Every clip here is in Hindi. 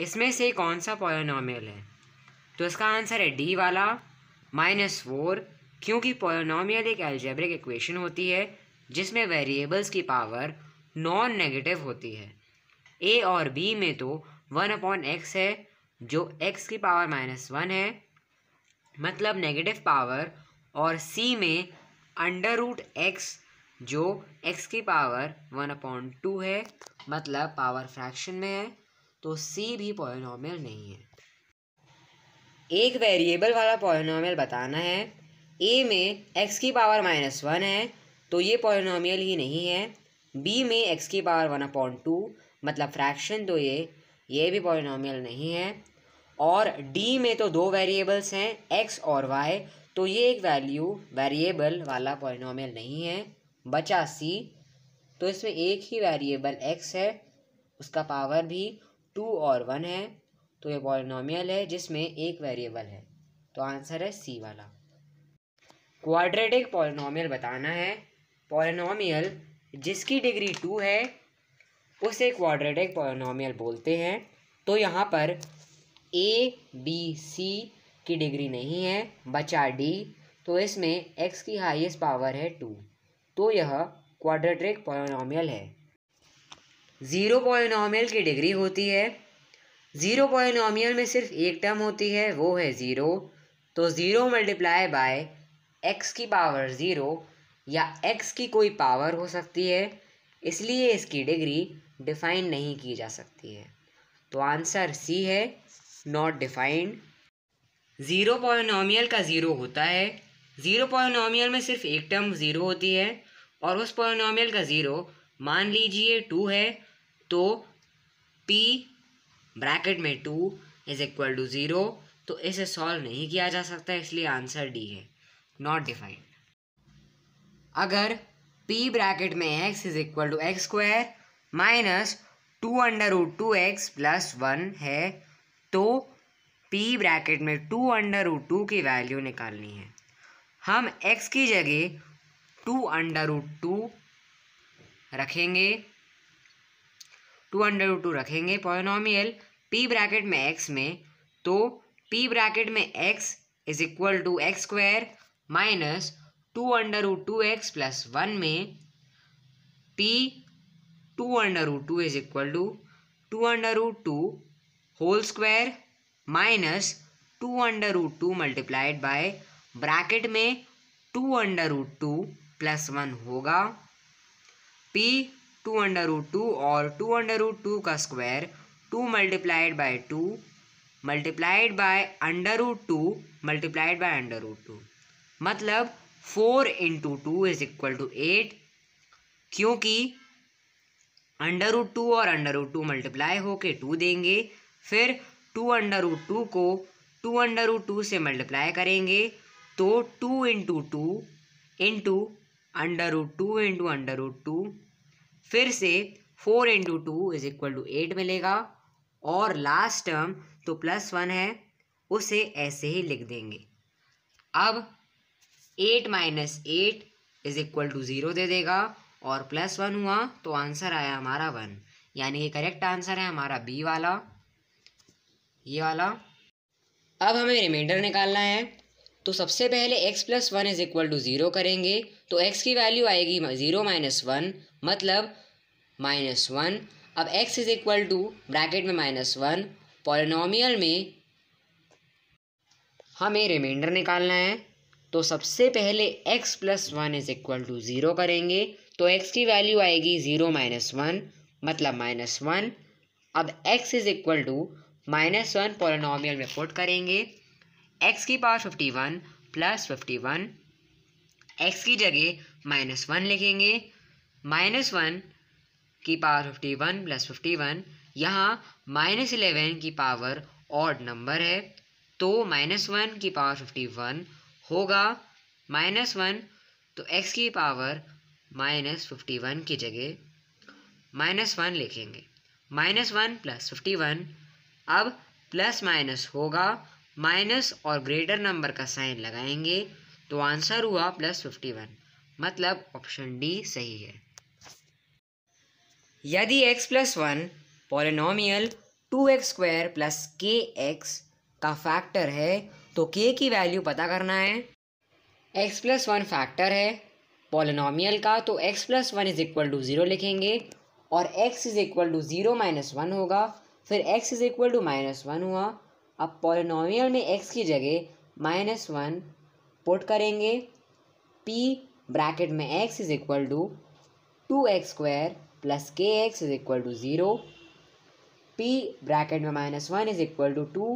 इसमें से कौन सा पोयोनॉमियल है तो इसका आंसर है डी वाला माइनस फोर क्योंकि पोयोनॉमियल एक एल्जेब्रिक इक्वेशन होती है जिसमें वेरिएबल्स की पावर नॉन नेगेटिव होती है ए और बी में तो वन अपॉन एक्स है जो एक्स की पावर माइनस वन है मतलब नेगेटिव पावर और सी में अंडर रूट एक्स जो एक्स की पावर वन अपॉन टू है मतलब पावर फ्रैक्शन में है तो सी भी पॉलिनॉमियल नहीं है एक वेरिएबल वाला पॉलिनॉमियल बताना है ए में एक्स की पावर माइनस वन है तो ये पॉलिनॉमियल ही नहीं है बी में एक्स की पावर वन अपॉन टू मतलब फ्रैक्शन तो ये ये भी पॉलिनॉमियल नहीं है और डी में तो दो वेरिएबल्स हैं एक्स और वाई तो ये एक वैल्यू वेरिएबल वाला पॉलिनॉमियल नहीं है बचा सी तो इसमें एक ही वेरिएबल एक्स है उसका पावर भी टू और वन है तो ये पॉलिनोमियल है जिसमें एक वेरिएबल है तो आंसर है सी वाला क्वाड्रेटिक पॉलिनोमियल बताना है पॉलिनोमियल जिसकी डिग्री टू है उसे क्वाड्रेटिक पॉलिनोमियल बोलते हैं तो यहाँ पर ए बी सी की डिग्री नहीं है बचा डी तो इसमें एक्स की हाईएस्ट पावर है टू तो यह क्वाड्रेटिक पॉलिनोमियल है ज़ीरो पॉलिनॉमियल की डिग्री होती है ज़ीरो पॉलिनॉमियल में सिर्फ एक टर्म होती है वो है ज़ीरो तो ज़ीरो मल्टीप्लाई बाय एक्स की पावर ज़ीरो या एक्स की कोई पावर हो सकती है इसलिए इसकी डिग्री डिफाइन नहीं की जा सकती है तो आंसर सी है नॉट डिफाइंड ज़ीरो पॉलिनॉमियल का ज़ीरो होता है ज़ीरो पॉलिनॉमियल में सिर्फ एक टर्म ज़ीरो होती है और उस पॉलिनॉमियल का ज़ीरो मान लीजिए टू है तो p ब्रैकेट में two is equal to zero तो इसे सॉल्व नहीं किया जा सकता इसलिए आंसर डी है नॉट डिफाइंड अगर p ब्रैकेट में x is equal to x square minus two under root two X plus one है तो p ब्रैकेट में टू अंडर रूट टू की वैल्यू निकालनी है हम x की जगह टू अंडर रूट टू रखेंगे टू अंडर टू रखेंगे पॉइनॉमियल पी ब्रैकेट में एक्स में तो पी ब्रैकेट में x is equal to x square minus two under root two X plus one में P two under root two is equal to two under root two whole square minus two under root two multiplied by bracket में two under root two plus one होगा P two under root two और टू अंडर रूट टू का square two multiplied by two multiplied by under root two multiplied by under root two मतलब four into two is equal to eight क्योंकि अंडर रूट टू और अंडर रूट टू मल्टीप्लाई होके टू देंगे फिर टू अंडर रूट टू को टू अंडर रूट टू से मल्टीप्लाई करेंगे तो two into two into under root two into under root two फिर से four into two is equal to eight मिलेगा और लास्ट टर्म तो प्लस वन है उसे ऐसे ही लिख देंगे अब eight minus eight is equal to zero दे देगा और प्लस वन हुआ तो आंसर आया हमारा वन यानी ये करेक्ट आंसर है हमारा बी वाला ये वाला अब हमें रिमाइंडर निकालना है तो सबसे पहले x plus one is equal to zero करेंगे तो x की वैल्यू आएगी ज़ीरो माइनस वन मतलब माइनस वन अब x is equal to bracket में माइनस वन पॉलिनोमियल में हमें रिमाइंडर निकालना है तो सबसे पहले x plus one is equal to zero करेंगे तो x की वैल्यू आएगी ज़ीरो माइनस वन मतलब माइनस वन अब x is equal to minus one polynomial में पुट करेंगे एक्स की power fifty one plus fifty one X की जगह माइनस वन लिखेंगे माइनस वन की power fifty one plus fifty one यहाँ माइनस इलेवन की पावर ऑड नंबर है तो माइनस वन की पावर फिफ्टी वन होगा माइनस वन तो एक्स की पावर माइनस फिफ्टी वन की जगह माइनस वन लिखेंगे minus one plus fifty one अब प्लस माइनस होगा माइनस और ग्रेटर नंबर का साइन लगाएंगे तो आंसर हुआ प्लस फिफ्टी वन मतलब ऑप्शन डी सही है यदि X plus one polynomial two x square plus के एक्स का फैक्टर है तो के की वैल्यू पता करना है एक्स प्लस वन फैक्टर है पॉलिनोमियल का तो x plus one is equal to zero लिखेंगे और X is equal to zero minus one होगा फिर X is equal to minus one हुआ अब पॉलिनोमियल में एक्स की जगह माइनस वन पुट करेंगे पी ब्रैकेट में x is equal to two x square plus के X is equal to zero P bracket में minus one is equal to two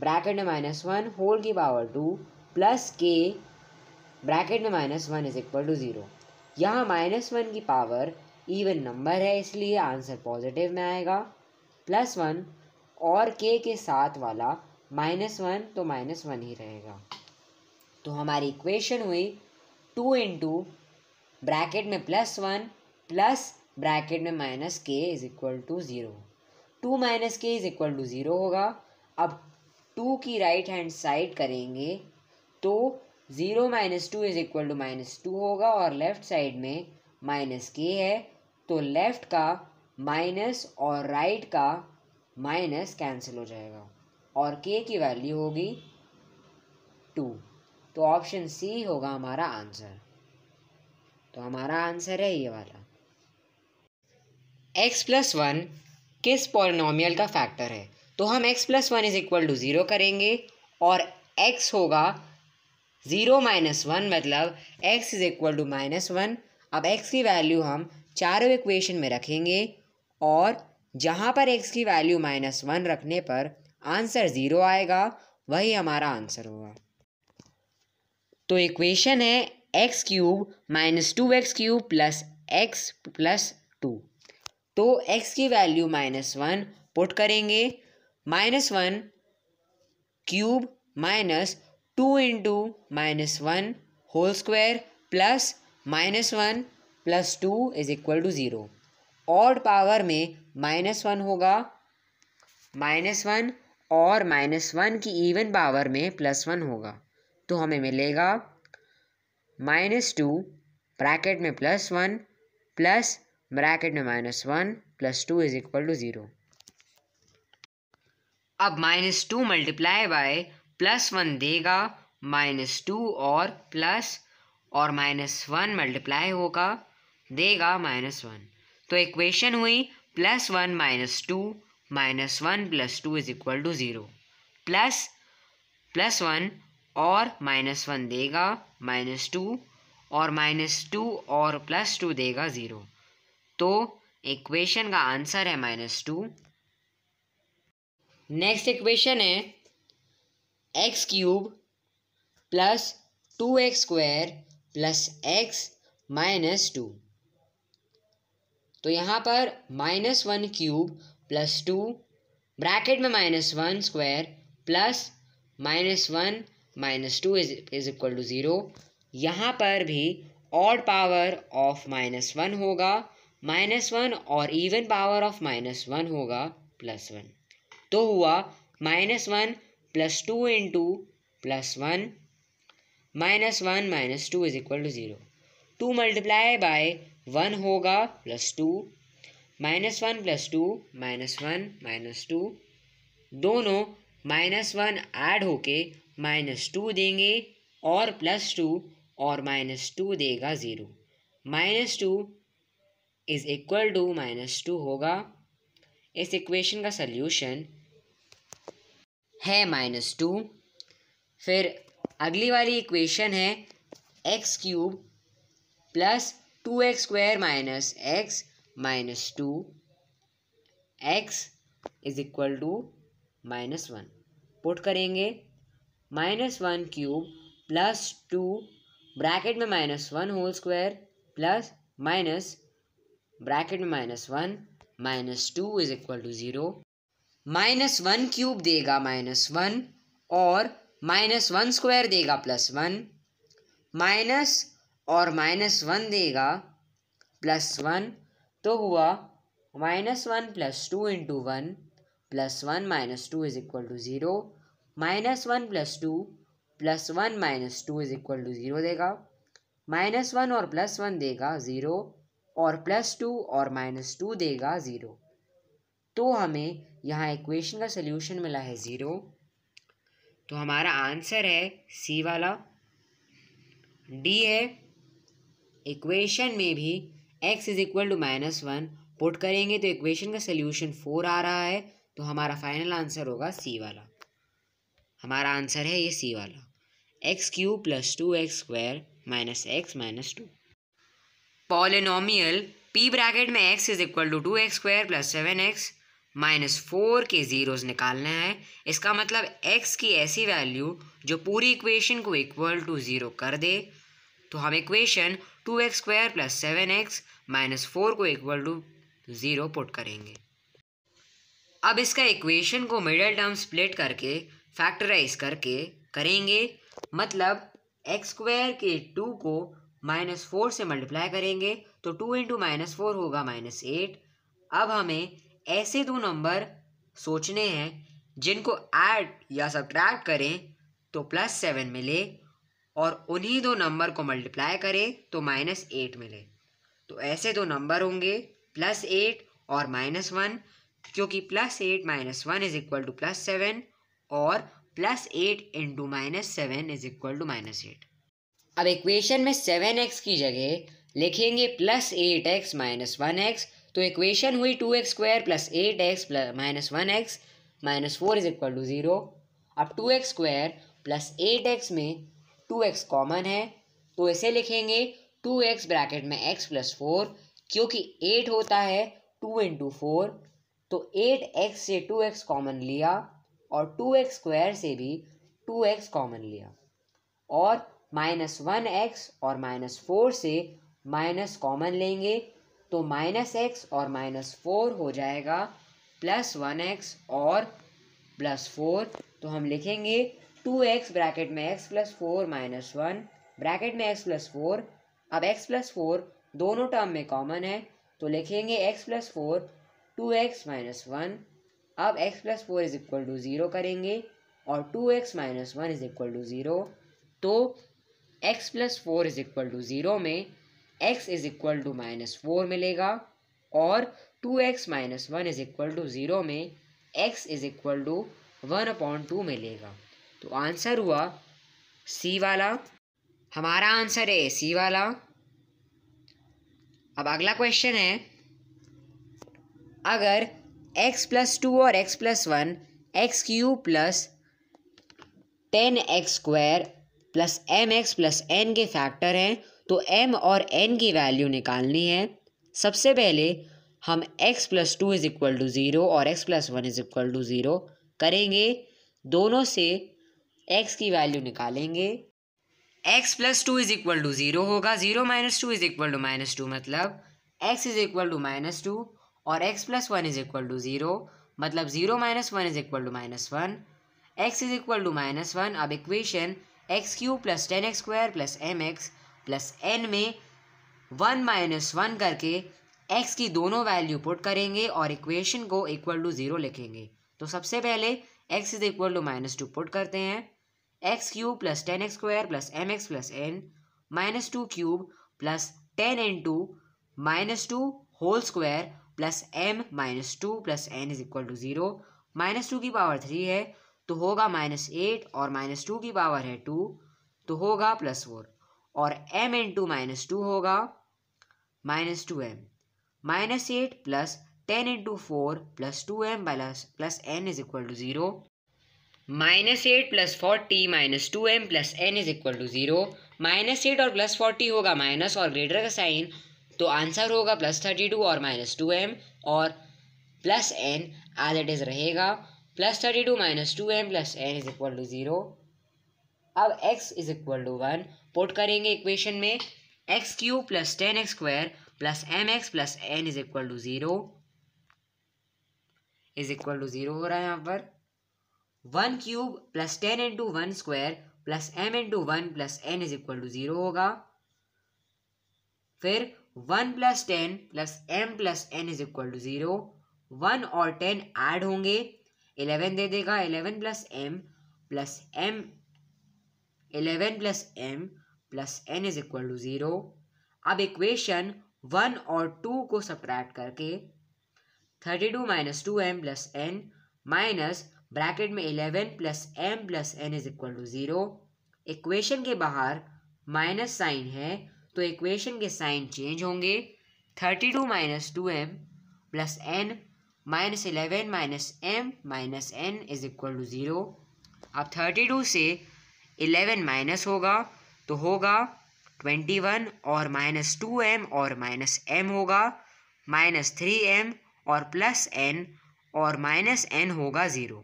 bracket में माइनस वन होल की power two plus K bracket में minus one is equal to zero यहाँ माइनस वन की पावर इवन नंबर है इसलिए आंसर पॉजिटिव में आएगा प्लस वन और के के साथ वाला माइनस वन तो माइनस वन ही रहेगा तो हमारी इक्वेशन हुई टू इंटू ब्रैकेट में प्लस वन प्लस ब्रैकेट में minus K is equal to zero two minus K is equal to zero होगा अब टू की राइट हैंड साइड करेंगे तो zero minus two is equal to minus two होगा और लेफ़्ट साइड में माइनस के है तो लेफ़्ट का माइनस और राइट का माइनस कैंसिल हो जाएगा और के की वैल्यू होगी टू तो ऑप्शन सी होगा हमारा आंसर तो हमारा आंसर है ये वाला एक्स प्लस वन किस पॉलिनोमियल का फैक्टर है तो हम X plus one is equal to zero करेंगे और एक्स होगा ज़ीरो माइनस वन मतलब x is equal to minus one अब एक्स की वैल्यू हम चारों इक्वेशन में रखेंगे और जहाँ पर एक्स की वैल्यू माइनस वन रखने पर आंसर ज़ीरो आएगा वही हमारा आंसर होगा तो इक्वेशन है X cube minus two X cube plus X plus two तो एक्स की वैल्यू माइनस वन पुट करेंगे minus one cube minus two into minus one whole square plus minus one plus two is equal to zero odd power में माइनस वन होगा माइनस वन और माइनस वन की इवन पावर में प्लस वन होगा तो हमें मिलेगा माइनस टू ब्रैकेट में प्लस वन प्लस ब्रैकेट में minus one plus two is equal to zero अब minus two multiply by plus one देगा माइनस टू और प्लस और माइनस वन मल्टीप्लाई होगा देगा माइनस वन तो इक्वेशन हुई plus one minus two minus one plus two is equal to zero plus plus one और माइनस वन देगा माइनस टू और माइनस टू और प्लस टू देगा ज़ीरो तो इक्वेशन का आंसर है माइनस टू नेक्स्ट इक्वेशन है X cube plus two x square plus X minus two तो यहाँ पर minus one cube plus two bracket में minus one square plus minus one minus two is is equal to zero यहाँ पर भी odd power of minus one होगा माइनस वन और even power of minus one होगा प्लस वन तो हुआ minus one plus two into plus one minus one minus two is equal to zero two multiply by one होगा plus two minus one plus two minus one minus two दोनों माइनस वन ऐड होके माइनस टू देंगे और प्लस टू और माइनस टू देगा zero minus two is equal to minus two होगा इस इक्वेशन का सल्यूशन है माइनस टू फिर अगली वाली इक्वेशन है X cube plus two x square minus x minus two X is equal to minus one put करेंगे minus one cube plus two bracket में minus one whole square plus minus bracket में minus one minus two is equal to zero minus one cube देगा माइनस वन और माइनस वन स्क्वायर देगा प्लस वन माइनस और माइनस वन देगा प्लस वन तो हुआ minus one plus two into one plus one minus two is equal to zero minus one plus two plus one minus two is equal to zero देगा माइनस वन और प्लस वन देगा ज़ीरो और प्लस टू और माइनस टू देगा ज़ीरो तो हमें यहाँ इक्वेशन का सोल्यूशन मिला है ज़ीरो तो हमारा आंसर है सी वाला डी है इक्वेशन में भी x is equal to minus one put करेंगे तो इक्वेशन का सोल्यूशन फोर आ रहा है तो हमारा फाइनल आंसर होगा सी वाला हमारा आंसर है ये सी वाला x cube plus two x square minus x minus two polynomial p bracket में x is equal to two x square plus seven x minus four के ज़ीरोज़ निकालना है इसका मतलब एक्स की ऐसी वैल्यू जो पूरी इक्वेशन को इक्वल टू ज़ीरो कर दे तो हम equation two x square plus seven x minus four को इक्वल टू ज़ीरो पुट करेंगे अब इसका इक्वेशन को मिडल टर्म स्प्लिट करके फैक्टराइज करके करेंगे मतलब एक्स स्क्वायर के टू को माइनस फोर से मल्टीप्लाई करेंगे तो टू इंटू माइनस फोर होगा माइनस एट अब हमें ऐसे दो नंबर सोचने हैं जिनको ऐड या सब्ट्रैक्ट करें तो प्लस सेवन मिले और उन्हीं दो नंबर को मल्टीप्लाई करें तो माइनस एट मिले तो ऐसे दो नंबर होंगे प्लस एट और माइनस वन क्योंकि plus eight minus one is equal to plus seven और plus eight into minus seven is equal to minus eight अब इक्वेशन में सेवन एक्स की जगह लिखेंगे plus eight x minus one x तो इक्वेशन हुई two x square plus eight x plus minus one x minus four is equal to zero अब two x square plus eight x में टू एक्स कॉमन है तो इसे लिखेंगे टू एक्स ब्रैकेट में एक्स प्लस फोर क्योंकि एट होता है टू इंटू फोर तो एट एक्स से टू एक्स कॉमन लिया और टू एक्स स्क्वायर से भी टू एक्स कॉमन लिया और माइनस वन एक्स और माइनस फोर से माइनस कॉमन लेंगे तो माइनस एक्स और माइनस फोर हो जाएगा प्लस वन एक्स और प्लस फोर तो हम लिखेंगे टू एक्स ब्रैकेट में x plus four minus one bracket में एक्स प्लस फोर अब एक्स प्लस फोर दोनों टर्म में कॉमन है तो लिखेंगे x plus four two x minus one अब x plus four is equal to zero करेंगे और two x minus one is equal to zero तो x plus four is equal to zero में x is equal to minus four मिलेगा और two x minus one is equal to zero में x is equal to one upon two मिलेगा तो आंसर हुआ सी वाला हमारा आंसर है सी वाला अब अगला क्वेश्चन है अगर x प्लस टू और x plus one x cube plus ten x square plus m x plus n के फैक्टर हैं तो m और n की वैल्यू निकालनी है सबसे पहले हम x plus two is equal to zero और x plus one is equal to zero करेंगे दोनों से एक्स की वैल्यू निकालेंगे x plus two is equal to zero होगा zero minus two is equal to minus two मतलब x is equal to minus two और x plus one is equal to zero मतलब zero minus one is equal to minus one x is equal to minus one अब equation x cube plus ten x square plus m x plus n में वन माइनस वन करके एक्स की दोनों वैल्यू पुट करेंगे और इक्वेशन को इक्वल टू ज़ीरो लिखेंगे तो सबसे पहले x is equal to minus two put करते हैं x cube plus ten x square plus m x plus n minus two cube plus ten n two minus two whole square plus m minus two plus n is equal to zero minus two की पावर थ्री है तो होगा माइनस एट और माइनस टू की पावर है टू तो होगा प्लस फोर और m n two minus two होगा minus two m minus eight plus ten into four plus two m plus plus n is equal to zero minus eight plus forty minus two m plus n is equal to zero minus eight और प्लस फोर्टी होगा माइनस और ग्रेटर का साइन तो आंसर होगा प्लस थर्टी टू और माइनस टू एम और प्लस एन आज इट इज़ रहेगा plus thirty two minus two m plus n is equal to zero अब x is equal to one put करेंगे इक्वेशन में x cube plus ten x square plus m x plus n is equal to zero is equal to zero हो रहा है यहाँ पर one cube plus ten into one square plus m into one plus n is equal to zero होगा फिर one plus ten plus m plus n is equal to zero one और टेन ऐड होंगे इलेवन दे देगा eleven plus m plus m eleven plus m plus n is equal to zero अब इक्वेशन वन और टू को सप्रैक्ट करके thirty two minus two m plus n minus bracket में eleven plus m plus n is equal to zero equation के बाहर माइनस साइन है तो इक्वेशन के साइन चेंज होंगे thirty two minus two m plus n minus eleven minus M minus n is equal to zero अब थर्टी टू से इलेवन माइनस होगा तो होगा ट्वेंटी वन और माइनस टू एम और माइनस एम होगा माइनस थ्री एम और प्लस एन और माइनस एन होगा zero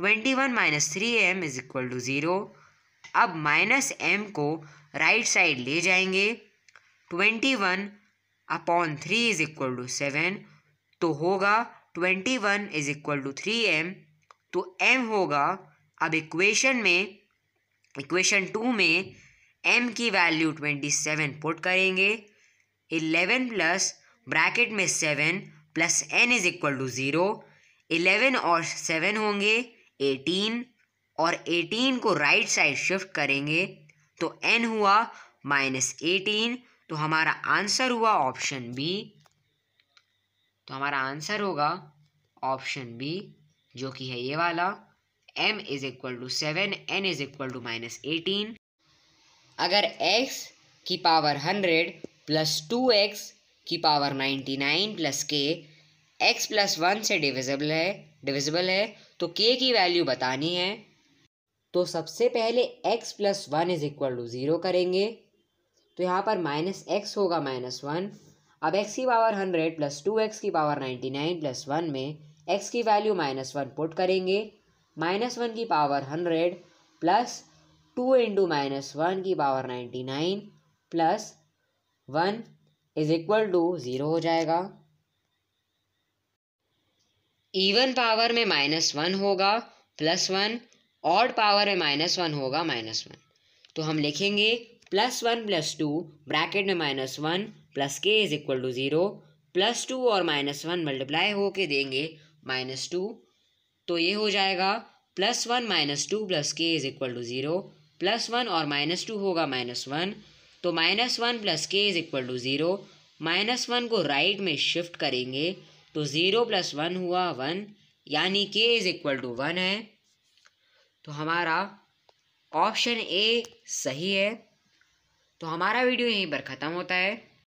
twenty one minus three m is equal to zero अब माइनस एम को राइट साइड ले जाएंगे twenty one upon three is equal to seven तो होगा twenty one is equal to three M तो एम होगा अब इक्वेशन में इक्वेशन टू में एम की वैल्यू ट्वेंटी सेवन पुट करेंगे इलेवन प्लस ब्रैकेट में seven plus n is equal to zero eleven और सेवन होंगे एटीन और एटीन को राइट साइड शिफ्ट करेंगे तो एन हुआ माइनस एटीन तो हमारा आंसर हुआ ऑप्शन बी तो हमारा आंसर होगा ऑप्शन बी जो कि है ये वाला m is equal to seven n is equal to minus eighteen अगर x की power hundred plus two x की पावर नाइन्टी नाइन प्लस के एक्स प्लस वन से डिविजिबल है डिविजिबल है तो के की वैल्यू बतानी है तो सबसे पहले x plus one is equal to zero करेंगे तो यहाँ पर माइनस एक्स होगा माइनस वन अब x की power hundred plus two x की power ninety nine plus one में x की वैल्यू माइनस वन पुट करेंगे माइनस वन की power hundred plus two into minus one की power ninety nine plus one is equal to zero हो जाएगा इवन पावर में माइनस वन होगा प्लस वन ऑड पावर में माइनस वन होगा माइनस वन तो हम लिखेंगे plus one plus two bracket में minus one plus k is equal to zero plus two और माइनस वन मल्टीप्लाई होके देंगे माइनस टू तो ये हो जाएगा plus one minus two plus k is equal to zero plus one और माइनस टू होगा माइनस वन तो minus one plus k is equal to zero minus one को राइट में शिफ्ट करेंगे तो ज़ीरो प्लस वन हुआ वन यानी k is equal to one है तो हमारा ऑप्शन ए सही है तो हमारा वीडियो यहीं पर ख़त्म होता है